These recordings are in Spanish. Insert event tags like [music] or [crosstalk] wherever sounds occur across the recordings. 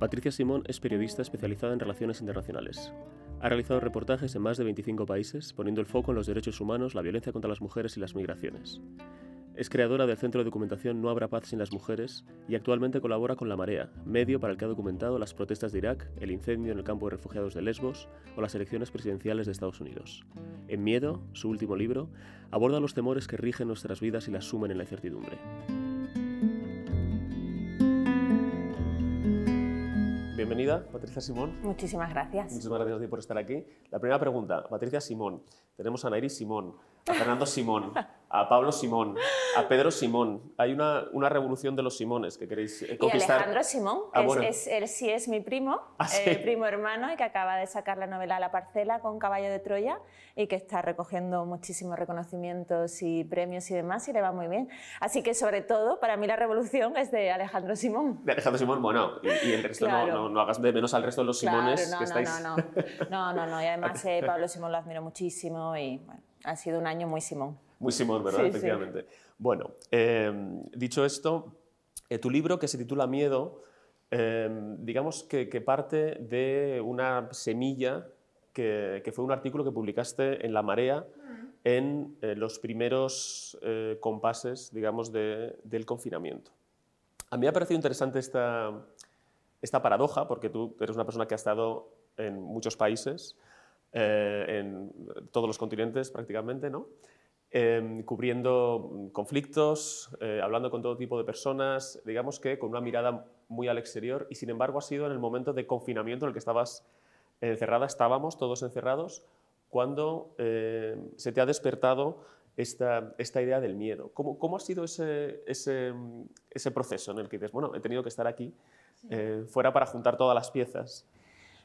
Patricia Simón es periodista especializada en relaciones internacionales. Ha realizado reportajes en más de 25 países, poniendo el foco en los derechos humanos, la violencia contra las mujeres y las migraciones. Es creadora del centro de documentación No habrá paz sin las mujeres y actualmente colabora con La Marea, medio para el que ha documentado las protestas de Irak, el incendio en el campo de refugiados de Lesbos o las elecciones presidenciales de Estados Unidos. En Miedo, su último libro, aborda los temores que rigen nuestras vidas y las sumen en la incertidumbre. Bienvenida, Patricia Simón. Muchísimas gracias. Muchísimas gracias a ti por estar aquí. La primera pregunta, Patricia Simón. Tenemos a Nairi Simón a Fernando Simón, a Pablo Simón, a Pedro Simón. Hay una, revolución de los Simones que queréis eh, conquistar. Y Alejandro Simón, ah, es, es, él sí es mi primo, ah, el eh, primo hermano, y que acaba de sacar la novela La parcela con Caballo de Troya y que está recogiendo muchísimos reconocimientos y premios y demás y le va muy bien. Así que sobre todo, para mí la revolución es de Alejandro Simón. De Alejandro Simón, bueno, y, el resto no, hagas de menos al resto de los Simones que estáis... No, no, no, no, no, y además eh, Pablo Simón lo admiro muchísimo y bueno. Ha sido un año muy Simón. Muy Simón, ¿verdad? Efectivamente. Bueno, em, dicho esto, eh, tu libro que se titula Miedo, em, digamos que, parte de una semilla que, fue un artículo que publicaste en La Marea mm. en eh, los primeros eh, compases, digamos, del confinamiento. A mí me ha parecido interesante esta, esta paradoja, porque tú eres una persona que ha estado en muchos países eh, en todos los continentes prácticamente, ¿no? Em, cubriendo conflictos, eh, hablando con todo tipo de personas, digamos que con una mirada muy al exterior y sin embargo ha sido en el momento de confinamiento en el que estabas encerrada, estábamos todos encerrados, cuando em, se te ha despertado esta, esta idea del miedo. ¿Cómo, cómo ha sido ese, ese, proceso en el que dices, bueno, he tenido que estar aquí, eh, fuera para juntar todas las piezas?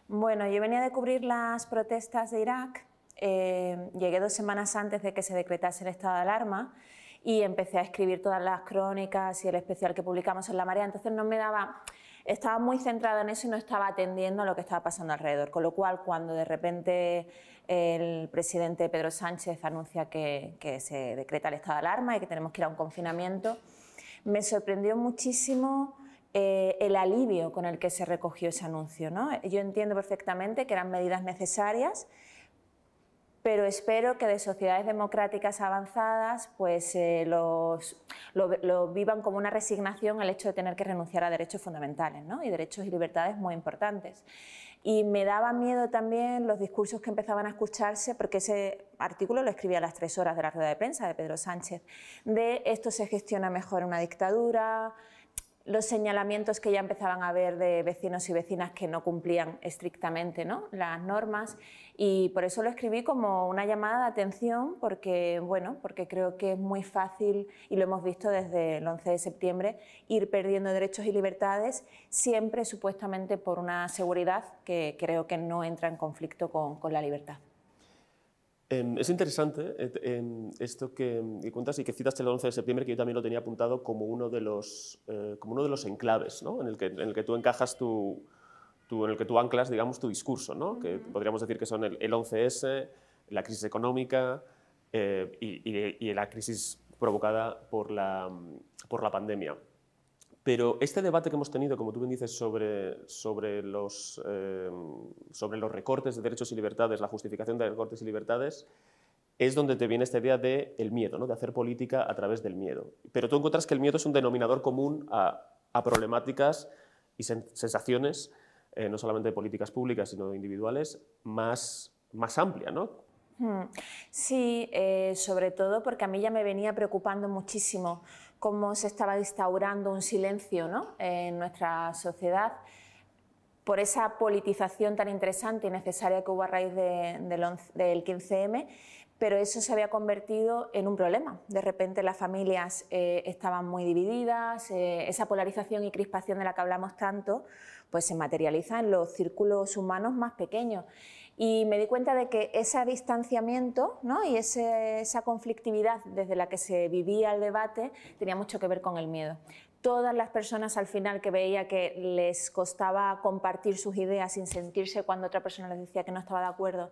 Bueno, yo venía de cubrir las protestas de Irak, eh, llegué dos semanas antes de que se decretase el estado de alarma y empecé a escribir todas las crónicas y el especial que publicamos en La Marea, entonces no me daba, estaba muy centrada en eso y no estaba atendiendo a lo que estaba pasando alrededor, con lo cual cuando de repente el presidente Pedro Sánchez anuncia que se decreta el estado de alarma y que tenemos que ir a un confinamiento, me sorprendió muchísimo eh, el alivio con el que se recogió ese anuncio. Yo entiendo perfectamente que eran medidas necesarias, pero espero que de sociedades democráticas avanzadas pues, eh, los, lo, vivan como una resignación al hecho de tener que renunciar a derechos fundamentales y derechos y libertades muy importantes. Y me daba miedo también los discursos que empezaban a escucharse, porque ese artículo lo escribía a las tres horas de la rueda de prensa de Pedro Sánchez, de esto se gestiona mejor en una dictadura, los señalamientos que ya empezaban a haber de vecinos y vecinas que no cumplían estrictamente las normas y por eso lo escribí como una llamada de atención porque, bueno, porque creo que es muy fácil, y lo hemos visto desde el 11 de septiembre, ir perdiendo derechos y libertades siempre supuestamente por una seguridad que creo que no entra en conflicto con la libertad es interesante eh, esto mm, que, cuentas y que citas el 11 de septiembre, que yo también lo tenía apuntado como uno de los, eh, como uno de los enclaves, en, el que, en tú encajas tu, en el que tú anclas, tu discurso, que podríamos decir que son el, 11S, la crisis económica eh, y, la crisis provocada por la mm, pandemia. Pero este debate que hemos tenido, como tú bien dices, sobre, sobre, los, em, sobre los recortes de derechos y libertades, la justificación de recortes y libertades, es donde te viene esta idea del miedo, ¿no? de hacer política a través del miedo. Pero tú encuentras que el miedo es un denominador común a, a problemáticas y sensaciones, eh, no solamente de políticas públicas, sino de individuales, más, más amplia, ¿no? Hmm. Sí, eh, sobre todo porque a mí ya me venía preocupando muchísimo cómo se estaba instaurando un silencio ¿no? en nuestra sociedad por esa politización tan interesante y necesaria que hubo a raíz del, 15M, pero eso se había convertido en un problema. De repente las familias eh, estaban muy divididas, eh, esa polarización y crispación de la que hablamos tanto, pues se materializa en los círculos humanos más pequeños. Y me di cuenta de que ese distanciamiento ¿no? y esa conflictividad desde la que se vivía el debate tenía mucho que ver con el miedo. Todas las personas al final que veía que les costaba compartir sus ideas sin sentirse cuando otra persona les decía que no estaba de acuerdo,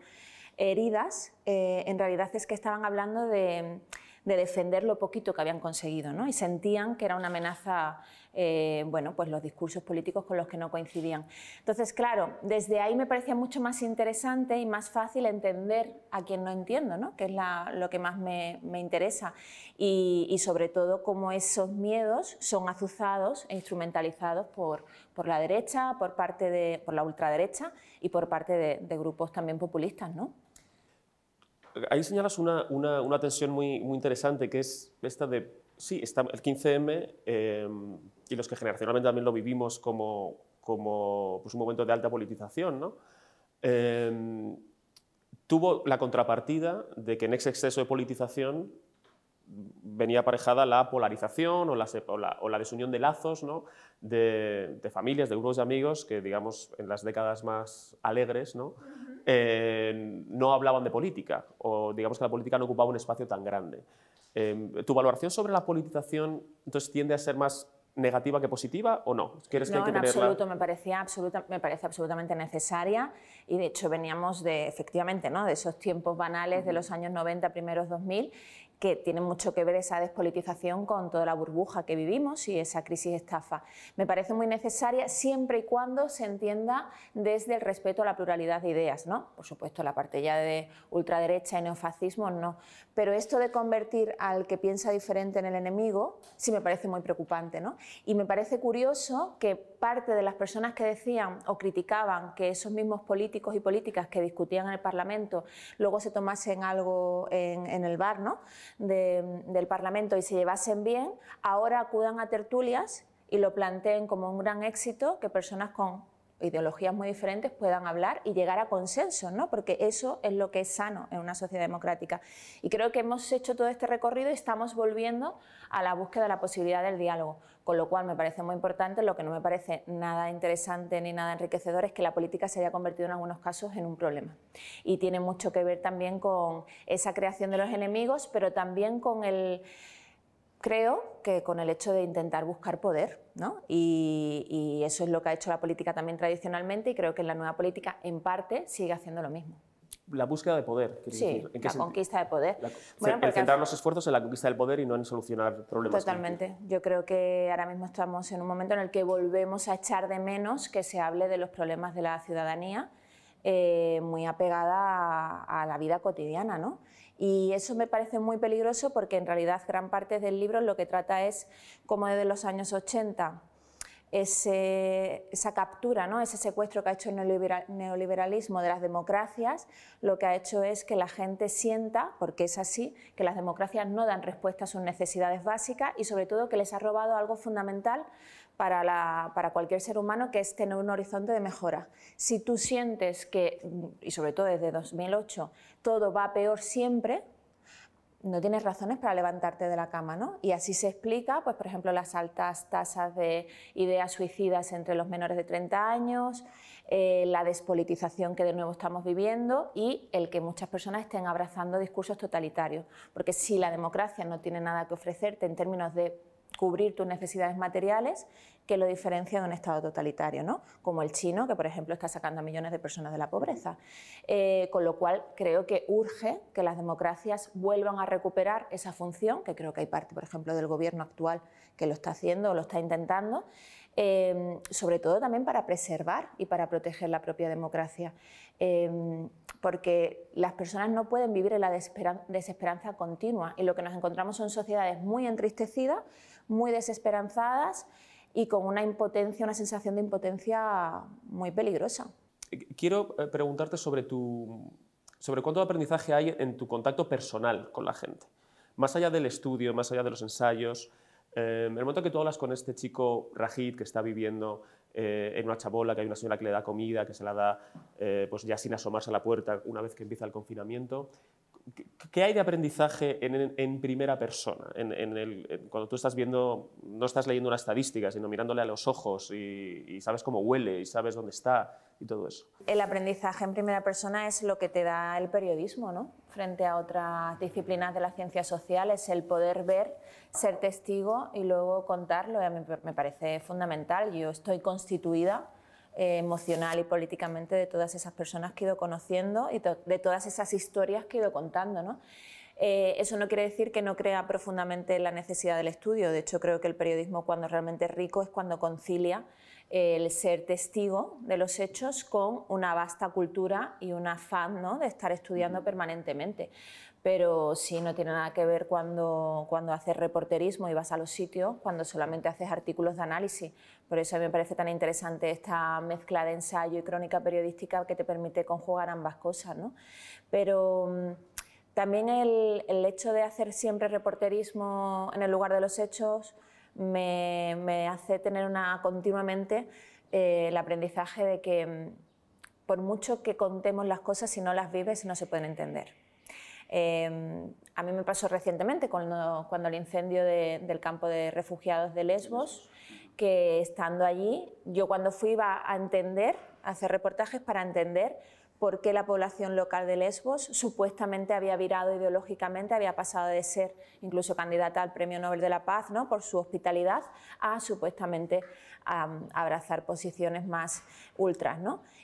heridas, eh, en realidad es que estaban hablando de de defender lo poquito que habían conseguido, ¿no? Y sentían que era una amenaza, eh, bueno, pues los discursos políticos con los que no coincidían. Entonces, claro, desde ahí me parecía mucho más interesante y más fácil entender a quien no entiendo, ¿no? Que es lo que más me, interesa. Y, sobre todo cómo esos miedos son azuzados e instrumentalizados por, por la derecha, por parte de, la ultraderecha y por parte de, de grupos también populistas, ¿no? ahí señalas una, una, tensión muy, muy, interesante que es esta de, sí, está el 15M em, y los que generacionalmente también lo vivimos como, como pues, un momento de alta politización, ¿no? Em, tuvo la contrapartida de que en ese exceso de politización venía aparejada la polarización o la, o la, o la desunión de lazos ¿no? de, de, familias, de grupos de amigos que, digamos, en las décadas más alegres ¿no? Eh, no hablaban de política o digamos que la política no ocupaba un espacio tan grande. Em, ¿Tu valoración sobre la politización entonces tiende a ser más negativa que positiva o no? ¿Quieres en absoluto, me, parecía absoluta, me parece absolutamente necesaria y de hecho veníamos de, efectivamente, ¿no? de esos tiempos banales de los años 90, primeros 2000 que tiene mucho que ver esa despolitización con toda la burbuja que vivimos y esa crisis estafa. Me parece muy necesaria siempre y cuando se entienda desde el respeto a la pluralidad de ideas, ¿no? Por supuesto, la parte ya de ultraderecha y neofascismo no, pero esto de convertir al que piensa diferente en el enemigo sí me parece muy preocupante, ¿no? Y me parece curioso que parte de las personas que decían o criticaban que esos mismos políticos y políticas que discutían en el Parlamento luego se tomasen algo en, el bar ¿no? del Parlamento y se llevasen bien, ahora acudan a tertulias y lo planteen como un gran éxito que personas con ideologías muy diferentes puedan hablar y llegar a consensos, ¿no? porque eso es lo que es sano en una sociedad democrática. Y creo que hemos hecho todo este recorrido y estamos volviendo a la búsqueda de la posibilidad del diálogo, con lo cual me parece muy importante, lo que no me parece nada interesante ni nada enriquecedor es que la política se haya convertido en algunos casos en un problema. Y tiene mucho que ver también con esa creación de los enemigos, pero también con el creo que con el hecho de intentar buscar poder, ¿no? y, eso es lo que ha hecho la política también tradicionalmente y creo que la nueva política en parte sigue haciendo lo mismo. La búsqueda de poder, sí, la conquista de poder. bueno, el centrar los esfuerzos en la conquista del poder y no en solucionar problemas. Totalmente. Yo creo que ahora mismo estamos en un momento en el que volvemos a echar de menos que se hable de los problemas de la ciudadanía eh, muy apegada a, la vida cotidiana. Y eso me parece muy peligroso porque en realidad gran parte del libro lo que trata es como desde los años 80 esa captura, ese secuestro que ha hecho el neoliberalismo de las democracias, lo que ha hecho es que la gente sienta, porque es así, que las democracias no dan respuesta a sus necesidades básicas y sobre todo que les ha robado algo fundamental para, cualquier ser humano, que es tener un horizonte de mejora. Si tú sientes que, y sobre todo desde 2008, todo va peor siempre, no tienes razones para levantarte de la cama, ¿no? Y así se explica, pues, por ejemplo, las altas tasas de ideas suicidas entre los menores de 30 años, eh, la despolitización que de nuevo estamos viviendo y el que muchas personas estén abrazando discursos totalitarios. Porque si la democracia no tiene nada que ofrecerte en términos de cubrir tus necesidades materiales que lo diferencia de un Estado totalitario, ¿no? como el chino, que por ejemplo está sacando a millones de personas de la pobreza. Eh, con lo cual creo que urge que las democracias vuelvan a recuperar esa función, que creo que hay parte, por ejemplo, del gobierno actual que lo está haciendo o lo está intentando, eh, sobre todo también para preservar y para proteger la propia democracia. Eh, porque las personas no pueden vivir en la desesperanza continua y lo que nos encontramos son sociedades muy entristecidas muy desesperanzadas y con una impotencia, una sensación de impotencia muy peligrosa. Eh, quiero eh, preguntarte sobre, tu, sobre cuánto aprendizaje hay en tu contacto personal con la gente. Más allá del estudio, más allá de los ensayos, eh, el momento que tú hablas con este chico rajit que está viviendo eh, en una chabola, que hay una señora que le da comida, que se la da pues ya sin asomarse a la puerta una vez que empieza el confinamiento, ¿Qué hay de aprendizaje en, primera persona? cuando tú estás viendo, no estás leyendo una estadística, sino mirándole a los ojos y, sabes cómo huele y sabes dónde está y todo eso. El aprendizaje en primera persona es lo que te da el periodismo, Frente a otras disciplinas de la ciencia social es el poder ver, ser testigo y luego contarlo. A me parece fundamental. Yo estoy constituida eh, emocional y políticamente de todas esas personas que he ido conociendo y de todas esas historias que he ido contando. Eh, eso no quiere decir que no crea profundamente la necesidad del estudio. De hecho, creo que el periodismo cuando realmente es rico es cuando concilia el ser testigo de los hechos con una vasta cultura y un afán de estar estudiando permanentemente pero sí no tiene nada que ver cuando, cuando haces reporterismo y vas a los sitios, cuando solamente haces artículos de análisis. Por eso a mí me parece tan interesante esta mezcla de ensayo y crónica periodística que te permite conjugar ambas cosas. ¿no? Pero mm, también el, hecho de hacer siempre reporterismo en el lugar de los hechos me, hace tener una, continuamente eh, el aprendizaje de que mm, por mucho que contemos las cosas, si no las vives, no se pueden entender. Em, a mí me pasó recientemente cuando, el incendio del campo de refugiados de Lesbos, que estando allí, yo cuando fui iba a entender, a hacer reportajes para entender por qué la población local de Lesbos supuestamente había virado ideológicamente, había pasado de ser incluso candidata al Premio Nobel de la Paz ¿no? por su hospitalidad a supuestamente abrazar posiciones más ultras.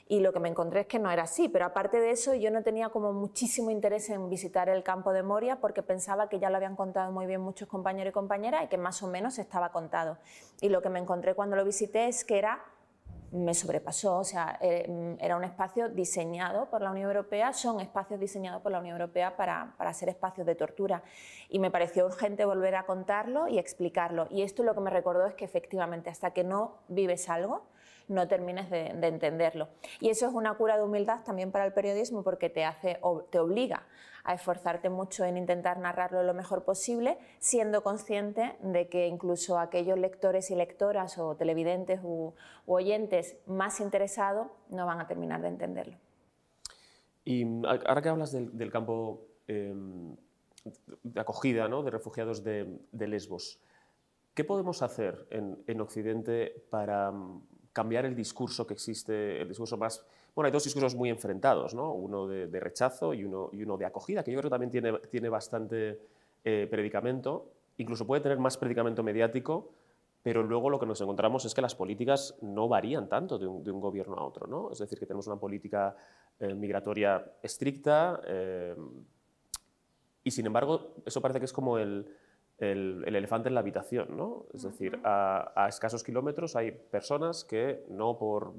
Y lo que me encontré es que no era así, pero aparte de eso yo no tenía como muchísimo interés en visitar el campo de Moria porque pensaba que ya lo habían contado muy bien muchos compañeros y compañeras y que más o menos estaba contado. Y lo que me encontré cuando lo visité es que era me sobrepasó. O sea, eh, era un espacio diseñado por la Unión Europea, son espacios diseñados por la Unión Europea para, para, ser espacios de tortura. Y me pareció urgente volver a contarlo y explicarlo. Y esto lo que me recordó es que efectivamente hasta que no vives algo, no termines de, entenderlo. Y eso es una cura de humildad también para el periodismo porque te, hace, te obliga a esforzarte mucho en intentar narrarlo lo mejor posible, siendo consciente de que incluso aquellos lectores y lectoras o televidentes u, oyentes más interesados no van a terminar de entenderlo. Y ahora que hablas del, campo em, de acogida ¿no? de refugiados de, Lesbos, ¿qué podemos hacer en Occidente para, cambiar el discurso que existe, el discurso más... Bueno, hay dos discursos muy enfrentados, ¿no? uno de, rechazo y uno, y uno de acogida, que yo creo que también tiene, tiene bastante eh, predicamento, incluso puede tener más predicamento mediático, pero luego lo que nos encontramos es que las políticas no varían tanto de un, gobierno a otro. ¿no? Es decir, que tenemos una política eh, migratoria estricta eh, y, sin embargo, eso parece que es como el el, elefante en la habitación, ¿no? Es decir, a, escasos kilómetros hay personas que no por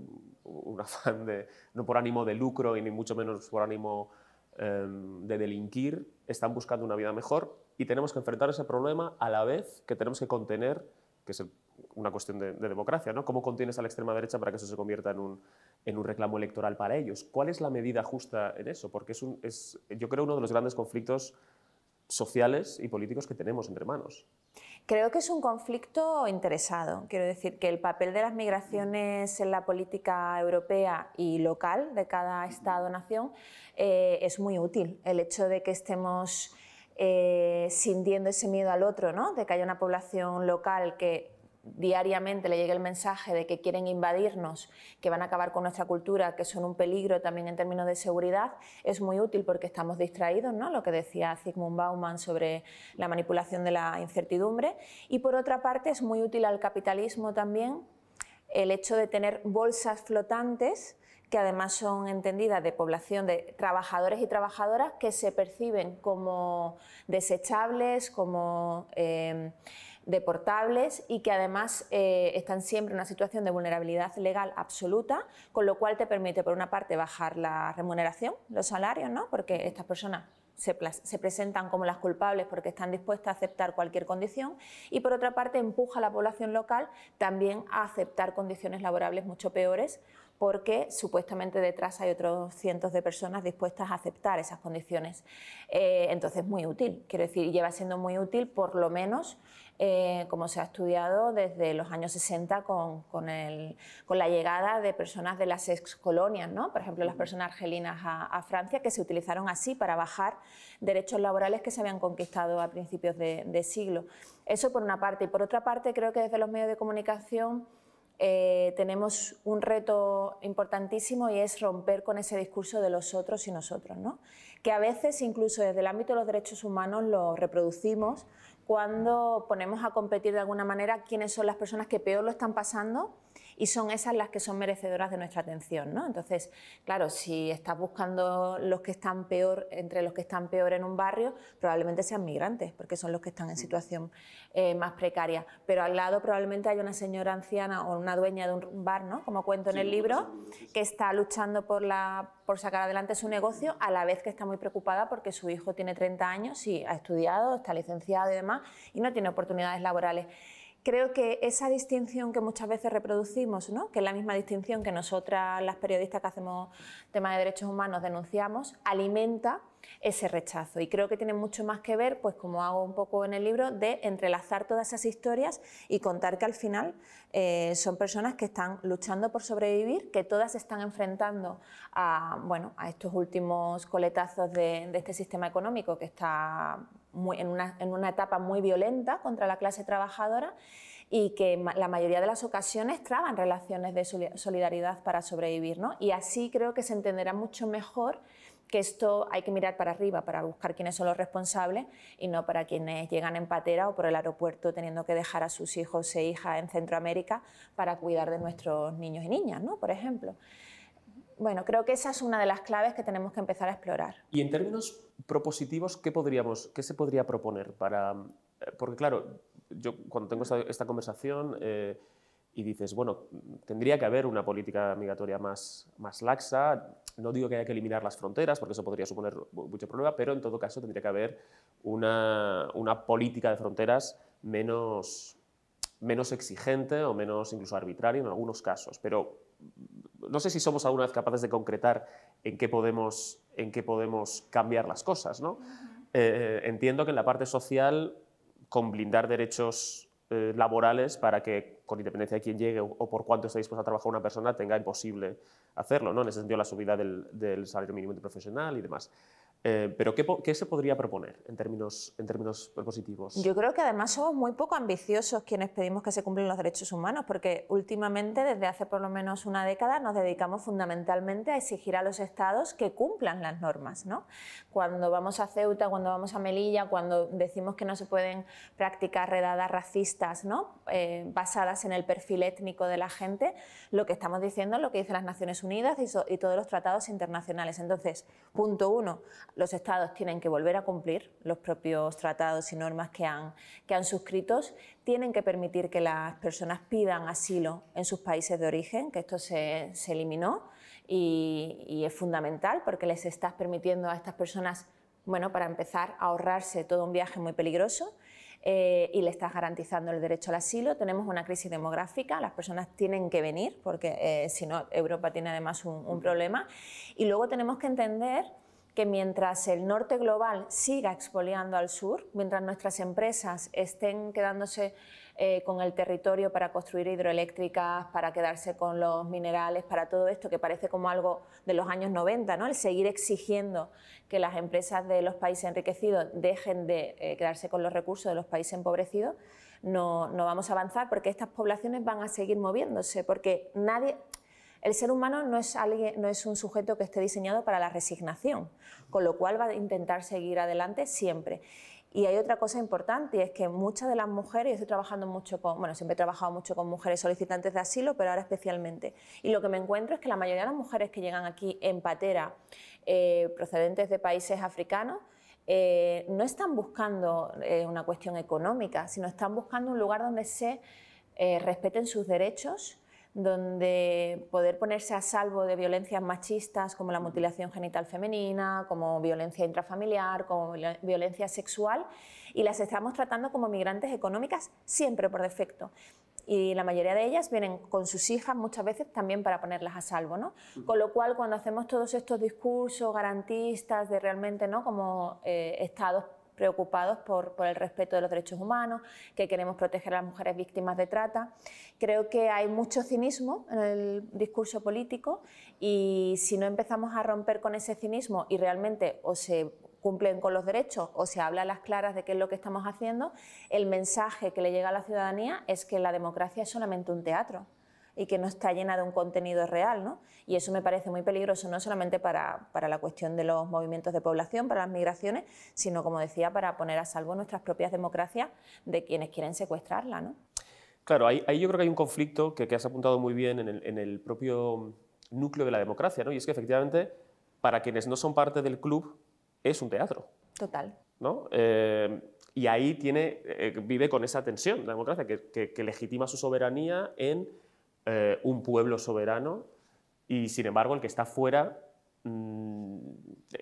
un afán de, no por ánimo de lucro y ni mucho menos por ánimo em, de delinquir, están buscando una vida mejor y tenemos que enfrentar ese problema a la vez que tenemos que contener, que es una cuestión de, democracia, ¿no? ¿Cómo contienes a la extrema derecha para que eso se convierta en un, en un reclamo electoral para ellos? ¿Cuál es la medida justa en eso? Porque es, un, es yo creo, uno de los grandes conflictos sociales y políticos que tenemos entre manos. Creo que es un conflicto interesado. Quiero decir que el papel de las migraciones en la política europea y local de cada Estado-nación eh, es muy útil. El hecho de que estemos eh, sintiendo ese miedo al otro, ¿no? de que haya una población local que diariamente le llegue el mensaje de que quieren invadirnos, que van a acabar con nuestra cultura, que son un peligro también en términos de seguridad, es muy útil porque estamos distraídos, ¿no? Lo que decía Zygmunt Bauman sobre la manipulación de la incertidumbre. Y por otra parte, es muy útil al capitalismo también el hecho de tener bolsas flotantes que además son entendidas de población de trabajadores y trabajadoras que se perciben como desechables, como eh, deportables y que además eh, están siempre en una situación de vulnerabilidad legal absoluta, con lo cual te permite, por una parte, bajar la remuneración, los salarios, ¿no? porque estas personas se, presentan como las culpables porque están dispuestas a aceptar cualquier condición y por otra parte empuja a la población local también a aceptar condiciones laborables mucho peores porque supuestamente detrás hay otros cientos de personas dispuestas a aceptar esas condiciones. Eh, entonces, muy útil, quiero decir, lleva siendo muy útil por lo menos eh, como se ha estudiado desde los años 60 con, la llegada de personas de las excolonias, ¿no? por ejemplo las personas argelinas a, Francia, que se utilizaron así para bajar derechos laborales que se habían conquistado a principios de, siglo. Eso por una parte. Y por otra parte, creo que desde los medios de comunicación... Eh, tenemos un reto importantísimo y es romper con ese discurso de los otros y nosotros, que a veces incluso desde el ámbito de los derechos humanos lo reproducimos cuando ponemos a competir de alguna manera quiénes son las personas que peor lo están pasando y son esas las que son merecedoras de nuestra atención. ¿no? Entonces, claro, si estás buscando los que están peor, entre los que están peor en un barrio, probablemente sean migrantes, porque son los que están en situación eh, más precaria. Pero al lado probablemente hay una señora anciana o una dueña de un bar, ¿no? como cuento en el libro, que está luchando por, la, por sacar adelante su negocio, a la vez que está muy preocupada porque su hijo tiene 30 años y ha estudiado, está licenciado y demás, y no tiene oportunidades laborales creo que esa distinción que muchas veces reproducimos, ¿no? que es la misma distinción que nosotras, las periodistas que hacemos temas de derechos humanos, denunciamos, alimenta ese rechazo. Y creo que tiene mucho más que ver, pues como hago un poco en el libro, de entrelazar todas esas historias y contar que al final eh, son personas que están luchando por sobrevivir, que todas están enfrentando a, bueno, a estos últimos coletazos de este sistema económico que está en, una, etapa muy violenta contra la clase trabajadora y que la mayoría de las ocasiones traban relaciones de solidaridad para sobrevivir. ¿no? Y así creo que se entenderá mucho mejor que esto hay que mirar para arriba para buscar quiénes son los responsables y no para quienes llegan en patera o por el aeropuerto teniendo que dejar a sus hijos e hijas en Centroamérica para cuidar de nuestros niños y niñas, ¿no? por ejemplo bueno, creo que esa es una de las claves que tenemos que empezar a explorar. Y en términos propositivos, ¿qué, podríamos, qué se podría proponer para...? Eh, porque claro, yo cuando tengo esta, conversación eh, y dices, bueno, tendría que haber una política migratoria más, más laxa, no digo que haya que eliminar las fronteras, porque eso podría suponer mucho problema, pero en todo caso tendría que haber una, una política de fronteras menos, menos exigente o menos incluso arbitraria en algunos casos. Pero no sé si somos alguna vez capaces de concretar en qué podemos, cambiar las cosas. Eh, eh, entiendo que en la parte social, con blindar derechos eh, laborales para que, con independencia de quién llegue o, por cuánto esté dispuesto a trabajar una persona, tenga imposible hacerlo. ¿no? En ese sentido, la subida del, del salario mínimo profesional y demás. Eh, pero ¿qué, se podría proponer en términos, en términos positivos Yo creo que además somos muy poco ambiciosos quienes pedimos que se cumplan los derechos humanos, porque últimamente, desde hace por lo menos una década, nos dedicamos fundamentalmente a exigir a los estados que cumplan las normas. ¿no? Cuando vamos a Ceuta, cuando vamos a Melilla, cuando decimos que no se pueden practicar redadas racistas ¿no? Eh, basadas en el perfil étnico de la gente, lo que estamos diciendo es lo que dicen las Naciones Unidas y todos los tratados internacionales. Entonces, punto uno, los estados tienen que volver a cumplir los propios tratados y normas que han, que han suscrito, tienen que permitir que las personas pidan asilo en sus países de origen, que esto se, eliminó y, es fundamental porque les estás permitiendo a estas personas bueno, para empezar a ahorrarse todo un viaje muy peligroso eh, y le estás garantizando el derecho al asilo. Tenemos una crisis demográfica, las personas tienen que venir porque eh, si no Europa tiene además un, un, problema. Y luego tenemos que entender que mientras el norte global siga expoliando al sur, mientras nuestras empresas estén quedándose eh, con el territorio para construir hidroeléctricas, para quedarse con los minerales, para todo esto que parece como algo de los años 90, ¿no? el seguir exigiendo que las empresas de los países enriquecidos dejen de eh, quedarse con los recursos de los países empobrecidos, no, no vamos a avanzar porque estas poblaciones van a seguir moviéndose, porque nadie, el ser humano no es, un sujeto que esté diseñado para la resignación, con lo cual va a intentar seguir adelante siempre. Y hay otra cosa importante, y es que muchas de las mujeres, yo estoy trabajando mucho con, bueno, siempre he trabajado mucho con mujeres solicitantes de asilo, pero ahora especialmente. Y lo que me encuentro es que la mayoría de las mujeres que llegan aquí en patera, eh, procedentes de países africanos, eh, no están buscando eh, una cuestión económica, sino están buscando un lugar donde se respeten sus derechos donde poder ponerse a salvo de violencias machistas como la mutilación genital femenina, como violencia intrafamiliar, como violencia sexual, y las estamos tratando como migrantes económicas siempre por defecto y la mayoría de ellas vienen con sus hijas muchas veces también para ponerlas a salvo, ¿no? Con lo cual, cuando hacemos todos estos discursos garantistas de realmente, ¿no? Como eh, estados preocupados por, el respeto de los derechos humanos, que queremos proteger a las mujeres víctimas de trata. Creo que hay mucho cinismo en el discurso político y si no empezamos a romper con ese cinismo y realmente o se cumplen con los derechos o se habla las claras de qué es lo que estamos haciendo, el mensaje que le llega a la ciudadanía es que la democracia es solamente un teatro y que no está llena de un contenido real. ¿no? Y eso me parece muy peligroso, no solamente para, la cuestión de los movimientos de población, para las migraciones, sino, como decía, para poner a salvo nuestras propias democracias de quienes quieren secuestrarla. ¿no? Claro, ahí, yo creo que hay un conflicto que, has apuntado muy bien en el, propio núcleo de la democracia, ¿no? y es que efectivamente, para quienes no son parte del club, es un teatro. Total. Eh, y ahí tiene, eh, vive con esa tensión la democracia, que legitima su soberanía en eh, un pueblo soberano y, sin embargo, el que está fuera mm,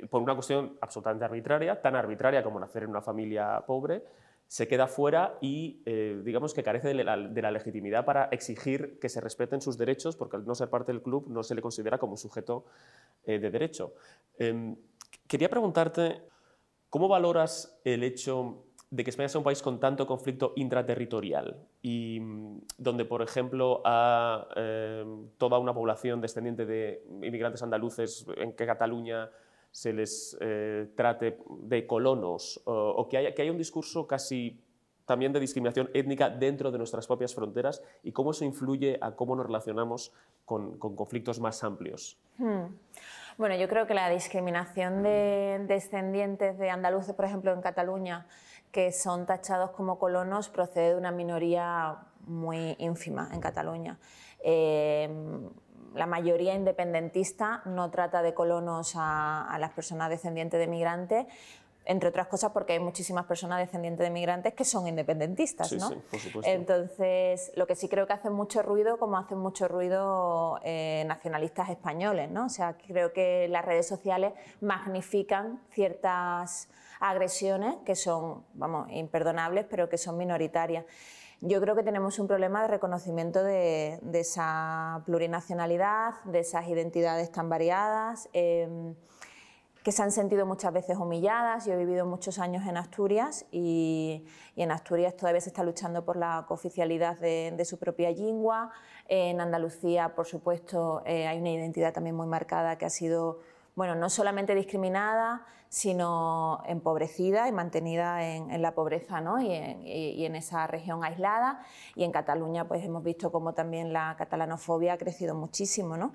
por una cuestión absolutamente arbitraria, tan arbitraria como nacer en una familia pobre, se queda fuera y eh, digamos que carece de la, legitimidad para exigir que se respeten sus derechos, porque al no ser parte del club no se le considera como sujeto eh, de derecho. Em, quería preguntarte, ¿cómo valoras el hecho de que España sea un país con tanto conflicto intraterritorial y mm, donde, por ejemplo, a em, toda una población descendiente de inmigrantes andaluces en que Cataluña se les eh, trate de colonos o, que, haya, que haya un discurso casi también de discriminación étnica dentro de nuestras propias fronteras y cómo eso influye a cómo nos relacionamos con, con conflictos más amplios. Hmm. Bueno, yo creo que la discriminación de descendientes de andaluces, por ejemplo, en Cataluña, que son tachados como colonos procede de una minoría muy ínfima en Cataluña. Em, la mayoría independentista no trata de colonos a, las personas descendientes de migrantes, entre otras cosas porque hay muchísimas personas descendientes de migrantes que son independentistas, ¿no? Sí, por supuesto. Entonces, lo que sí creo que hace mucho ruido, como hacen mucho ruido eh, nacionalistas españoles, ¿no? O sea, creo que las redes sociales magnifican ciertas agresiones que son, vamos, imperdonables, pero que son minoritarias. Yo creo que tenemos un problema de reconocimiento de, esa plurinacionalidad, de esas identidades tan variadas. Em, que se han sentido muchas veces humilladas. Yo he vivido muchos años en Asturias y, en Asturias todavía se está luchando por la cooficialidad de, su propia lengua. En Andalucía, por supuesto, eh, hay una identidad también muy marcada que ha sido bueno, no solamente discriminada, sino empobrecida y mantenida en, la pobreza y, en, esa región aislada. Y en Cataluña pues hemos visto cómo también la catalanofobia ha crecido muchísimo.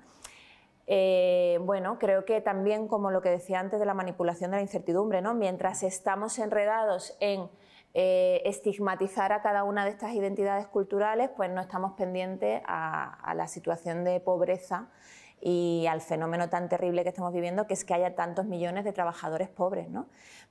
Eh, bueno, creo que también como lo que decía antes de la manipulación de la incertidumbre, ¿no? mientras estamos enredados en eh, estigmatizar a cada una de estas identidades culturales, pues no estamos pendientes a la situación de pobreza y al fenómeno tan terrible que estamos viviendo, que es que haya tantos millones de trabajadores pobres.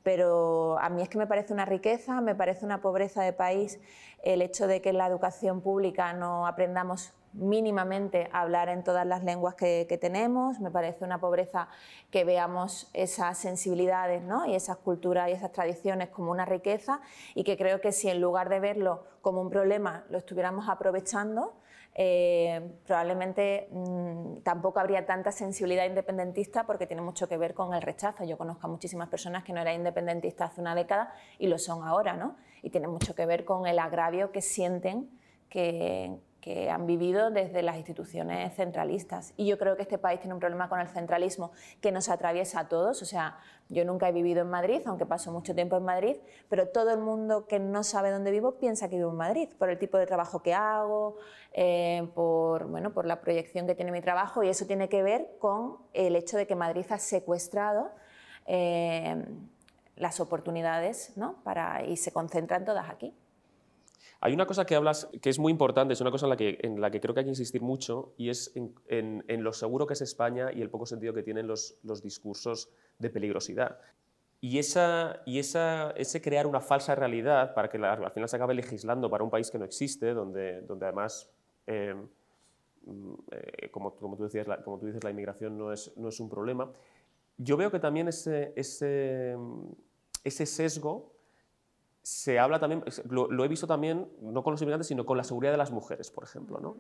Pero a mí es que me parece una riqueza, me parece una pobreza de país el hecho de que en la educación pública no aprendamos mínimamente a hablar en todas las lenguas que, tenemos. Me parece una pobreza que veamos esas sensibilidades y esas culturas y esas tradiciones como una riqueza y que creo que si en lugar de verlo como un problema lo estuviéramos aprovechando, eh, probablemente mm, tampoco habría tanta sensibilidad independentista porque tiene mucho que ver con el rechazo. Yo conozco a muchísimas personas que no eran independentistas hace una década y lo son ahora, ¿no? Y tiene mucho que ver con el agravio que sienten que, que han vivido desde las instituciones centralistas. Y yo creo que este país tiene un problema con el centralismo que nos atraviesa a todos. O sea, yo nunca he vivido en Madrid, aunque paso mucho tiempo en Madrid, pero todo el mundo que no sabe dónde vivo piensa que vivo en Madrid, por el tipo de trabajo que hago, eh, por, bueno, por la proyección que tiene mi trabajo, y eso tiene que ver con el hecho de que Madrid ha secuestrado. Eh, las oportunidades ¿no? Para, y se concentran todas aquí. Hay una cosa que hablas que es muy importante, es una cosa en la que, en la que creo que hay que insistir mucho, y es en, lo seguro que es España y el poco sentido que tienen los, discursos de peligrosidad. Y, esa, y ese crear una falsa realidad para que al final se acabe legislando para un país que no existe, donde, donde además, eh, eh, como, tú como tú dices, la inmigración no es, no es un problema. Yo veo que también ese, ese, ese sesgo se habla también, lo, he visto también, no con los inmigrantes, sino con la seguridad de las mujeres, por ejemplo, ¿no?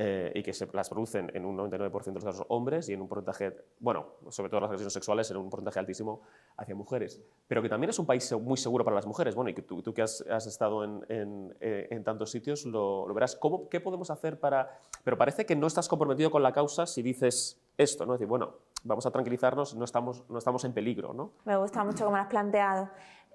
Eh, y que se las producen en un 99% de los casos hombres y en un porcentaje, bueno, sobre todo las agresiones sexuales, en un porcentaje altísimo hacia mujeres. Pero que también es un país muy seguro para las mujeres. Bueno, y tú, que has, estado eh, en, tantos sitios lo, verás. ¿Cómo, ¿Qué podemos hacer para...? Pero parece que no estás comprometido con la causa si dices esto, ¿no? decir, bueno, vamos a tranquilizarnos, no estamos, no estamos en peligro, ¿no? Me gusta mucho cómo lo has planteado.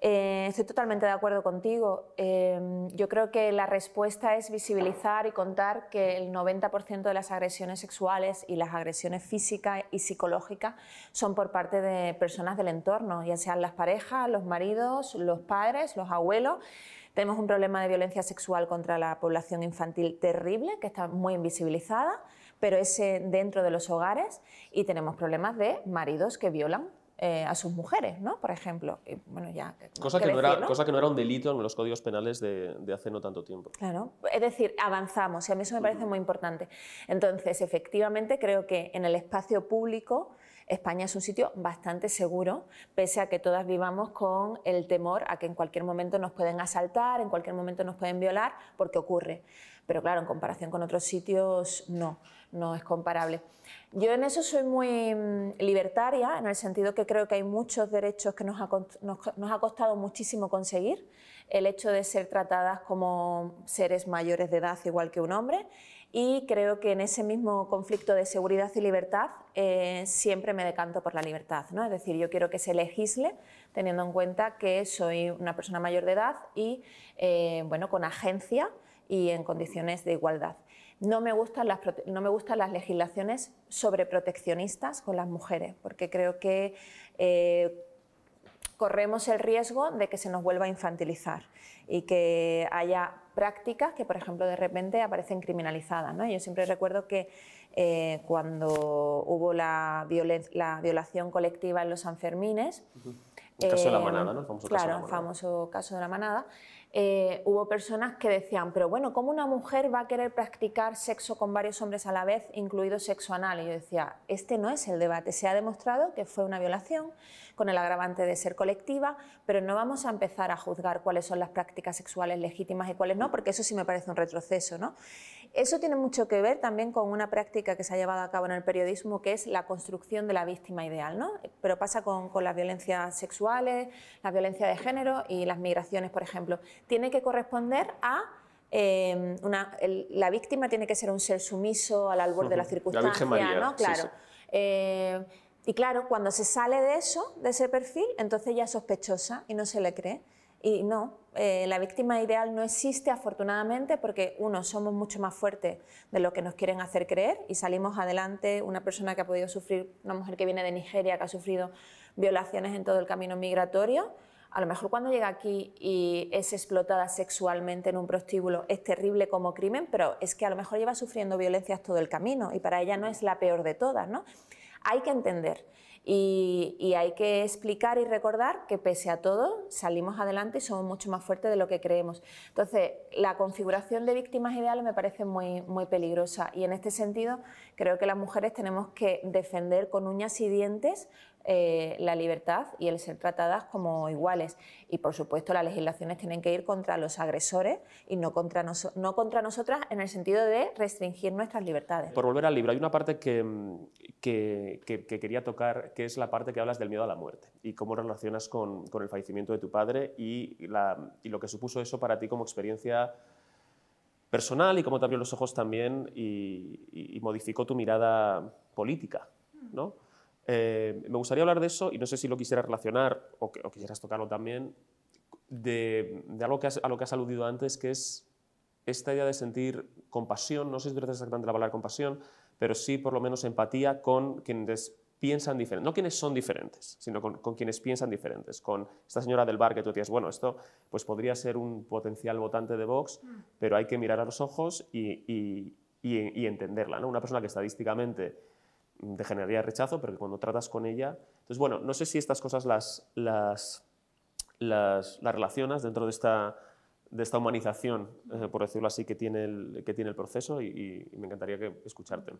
Eh, estoy totalmente de acuerdo contigo. Em, yo creo que la respuesta es visibilizar y contar que el 90% de las agresiones sexuales y las agresiones físicas y psicológicas son por parte de personas del entorno, ya sean las parejas, los maridos, los padres, los abuelos. Tenemos un problema de violencia sexual contra la población infantil terrible, que está muy invisibilizada, pero es eh, dentro de los hogares. Y tenemos problemas de maridos que violan eh, a sus mujeres, ¿no? Por ejemplo. bueno, ya, eh, cosa, que, no era, cosa que no era un delito en los códigos penales de, hace no tanto tiempo. Claro, es decir, avanzamos y a mí eso me parece muy importante. Entonces, efectivamente, creo que en el espacio público España es un sitio bastante seguro, pese a que todas vivamos con el temor a que en cualquier momento nos pueden asaltar, en cualquier momento nos pueden violar, porque ocurre. Pero claro, en comparación con otros sitios, no no es comparable. Yo en eso soy muy mm, libertaria, en el sentido que creo que hay muchos derechos que nos ha, costado muchísimo conseguir, el hecho de ser tratadas como seres mayores de edad igual que un hombre, y creo que en ese mismo conflicto de seguridad y libertad eh, siempre me decanto por la libertad, ¿no? es decir, yo quiero que se legisle teniendo en cuenta que soy una persona mayor de edad y eh, bueno, con agencia y en condiciones de igualdad. No me gustan las, no me gustan las legislaciones sobreproteccionistas con las mujeres, porque creo que eh, corremos el riesgo de que se nos vuelva a infantilizar y que haya prácticas que, por ejemplo, de repente aparecen criminalizadas. Yo siempre recuerdo que eh, cuando hubo la, la, violación colectiva en los Sanfermines, el caso de la eh, manada, ¿no? El famoso claro, caso famoso caso de la manada. Eh, hubo personas que decían, pero bueno, ¿cómo una mujer va a querer practicar sexo con varios hombres a la vez, incluido sexo anal? Y yo decía, este no es el debate. Se ha demostrado que fue una violación con el agravante de ser colectiva, pero no vamos a empezar a juzgar cuáles son las prácticas sexuales legítimas y cuáles no, porque eso sí me parece un retroceso, ¿no? Eso tiene mucho que ver también con una práctica que se ha llevado a cabo en el periodismo, que es la construcción de la víctima ideal, ¿no? Pero pasa con, las violencias sexuales, la violencia de género y las migraciones, por ejemplo. Tiene que corresponder a eh, una, la víctima tiene que ser un ser sumiso al albor de la circunstancia, Claro. Eh, y claro, cuando se sale de eso, de ese perfil, entonces ya es sospechosa y no se le cree. Y no, eh, la víctima ideal no existe afortunadamente porque uno, somos mucho más fuertes de lo que nos quieren hacer creer y salimos adelante. Una persona que ha podido sufrir, una mujer que viene de Nigeria, que ha sufrido violaciones en todo el camino migratorio, a lo mejor cuando llega aquí y es explotada sexualmente en un prostíbulo es terrible como crimen, pero es que a lo mejor lleva sufriendo violencias todo el camino y para ella no es la peor de todas, ¿no? Hay que entender y, hay que explicar y recordar que pese a todo salimos adelante y somos mucho más fuertes de lo que creemos. Entonces, la configuración de víctimas ideales me parece muy, muy peligrosa y en este sentido creo que las mujeres tenemos que defender con uñas y dientes eh, la libertad y el ser tratadas como iguales. Y por supuesto las legislaciones tienen que ir contra los agresores y no contra, no contra nosotras en el sentido de restringir nuestras libertades. Por volver al libro, hay una parte que, que, quería tocar, que es la parte que hablas del miedo a la muerte y cómo relacionas con, con el fallecimiento de tu padre y, la, y lo que supuso eso para ti como experiencia personal y cómo te abrió los ojos también y, y modificó tu mirada política, ¿no? Eh, me gustaría hablar de eso, y no sé si lo quisieras relacionar o, quisieras tocarlo también, de, algo que a lo que has aludido antes, que es esta idea de sentir compasión, no sé si es exactamente la palabra compasión, pero sí por lo menos empatía con quienes piensan diferente, no quienes son diferentes, sino con, quienes piensan diferentes, con esta señora del bar que tú tienes bueno, esto pues podría ser un potencial votante de Vox, mm. pero hay que mirar a los ojos y, y entenderla, ¿no? Una persona que estadísticamente te mm, generaría rechazo, pero cuando tratas con ella... Entonces, bueno, no sé si estas cosas las, las, las, relacionas dentro de esta, de humanización, eh, por decirlo así, que tiene el, proceso y, me encantaría que, escucharte.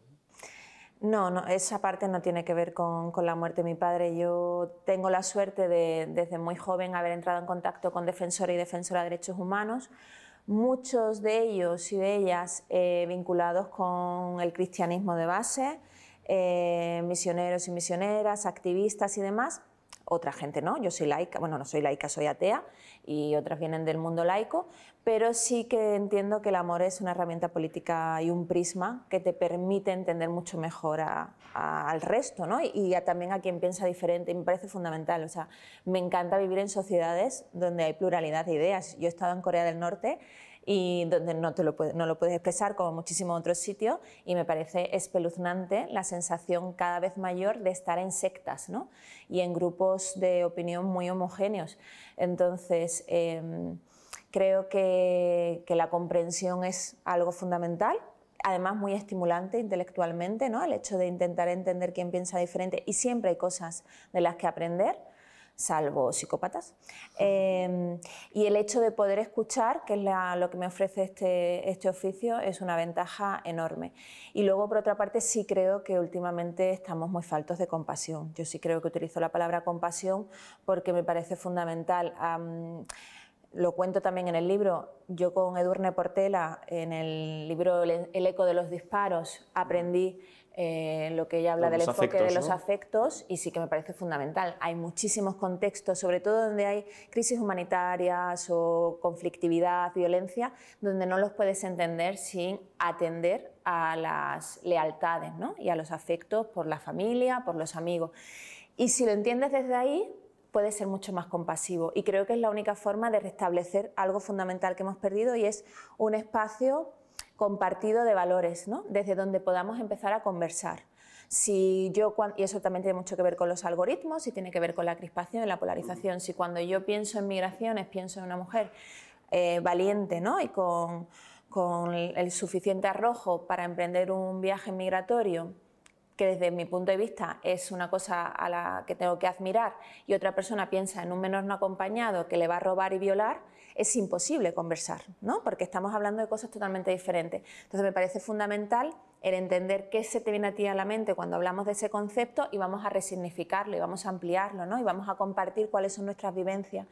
No, no, esa parte no tiene que ver con, la muerte de mi padre. Yo tengo la suerte de, desde muy joven, haber entrado en contacto con defensores y defensoras de derechos humanos, muchos de ellos y de ellas eh, vinculados con el cristianismo de base, eh, misioneros y misioneras, activistas y demás. Otra gente no, yo soy laica, bueno, no soy laica, soy atea y otras vienen del mundo laico, pero sí que entiendo que el amor es una herramienta política y un prisma que te permite entender mucho mejor al resto ¿no? y, también a quien piensa diferente. Y me parece fundamental. O sea, me encanta vivir en sociedades donde hay pluralidad de ideas. Yo he estado en Corea del Norte y donde no, lo, no lo puedes expresar como muchísimos otros sitios y me parece espeluznante la sensación cada vez mayor de estar en sectas y en grupos de opinión muy homogéneos. Entonces, em, creo que, la comprensión es algo fundamental, además muy estimulante intelectualmente, ¿no? El hecho de intentar entender quién piensa diferente y siempre hay cosas de las que aprender salvo psicópatas. Em, y el hecho de poder escuchar, que es lo que me ofrece este, este oficio, es una ventaja enorme. Y luego, por otra parte, sí creo que últimamente estamos muy faltos de compasión. Yo sí creo que utilizo la palabra compasión porque me parece fundamental. lo cuento también en el libro, yo con Edurne Portela, en el libro El eco de los disparos, aprendí eh, lo que ella habla del enfoque de los afectos y sí que me parece fundamental. Hay muchísimos contextos, sobre todo donde hay crisis humanitarias o conflictividad, violencia, donde no los puedes entender sin atender a las lealtades ¿no? y a los afectos por la familia, por los amigos. Y si lo entiendes desde ahí, puede ser mucho más compasivo. Y creo que es la única forma de restablecer algo fundamental que hemos perdido y es un espacio compartido de valores, ¿no? desde donde podamos empezar a conversar. Si yo, y eso también tiene mucho que ver con los algoritmos y tiene que ver con la crispación y la polarización. Si cuando yo pienso en migraciones pienso en una mujer eh, valiente ¿no? y con, con el suficiente arrojo para emprender un viaje migratorio, que desde mi punto de vista es una cosa a la que tengo que admirar y otra persona piensa en un menor no acompañado que le va a robar y violar, es imposible conversar, ¿no? Porque estamos hablando de cosas totalmente diferentes. Entonces me parece fundamental el entender qué se te viene a ti a la mente cuando hablamos de ese concepto y vamos a resignificarlo y vamos a ampliarlo, ¿no? Y vamos a compartir cuáles son nuestras vivencias.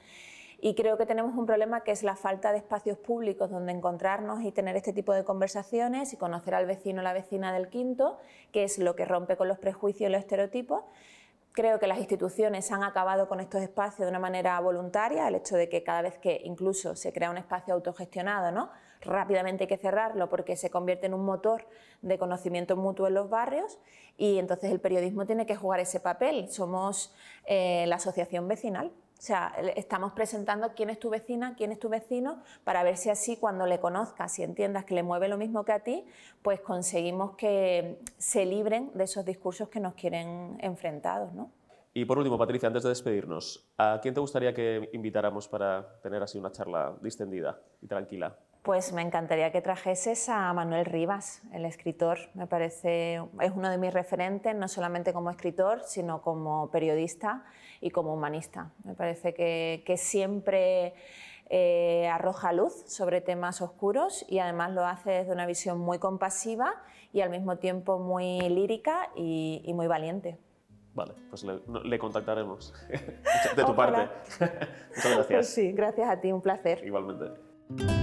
Y creo que tenemos un problema que es la falta de espacios públicos donde encontrarnos y tener este tipo de conversaciones y conocer al vecino o la vecina del quinto, que es lo que rompe con los prejuicios y los estereotipos. Creo que las instituciones han acabado con estos espacios de una manera voluntaria, el hecho de que cada vez que incluso se crea un espacio autogestionado, ¿no? rápidamente hay que cerrarlo porque se convierte en un motor de conocimiento mutuo en los barrios y entonces el periodismo tiene que jugar ese papel. Somos eh, la asociación vecinal. O sea, estamos presentando quién es tu vecina, quién es tu vecino, para ver si así cuando le conozcas y entiendas que le mueve lo mismo que a ti, pues conseguimos que se libren de esos discursos que nos quieren enfrentados, Y por último, Patricia, antes de despedirnos, ¿a quién te gustaría que invitáramos para tener así una charla distendida y tranquila? Pues me encantaría que trajeses a Manuel Rivas, el escritor. Me parece, es uno de mis referentes, no solamente como escritor, sino como periodista y como humanista. Me parece que, siempre eh, arroja luz sobre temas oscuros y además lo hace desde una visión muy compasiva y al mismo tiempo muy lírica y, muy valiente. Vale, pues le, contactaremos [laughs] de tu parte. [laughs] Muchas gracias. sí, gracias a ti, un placer. Igualmente.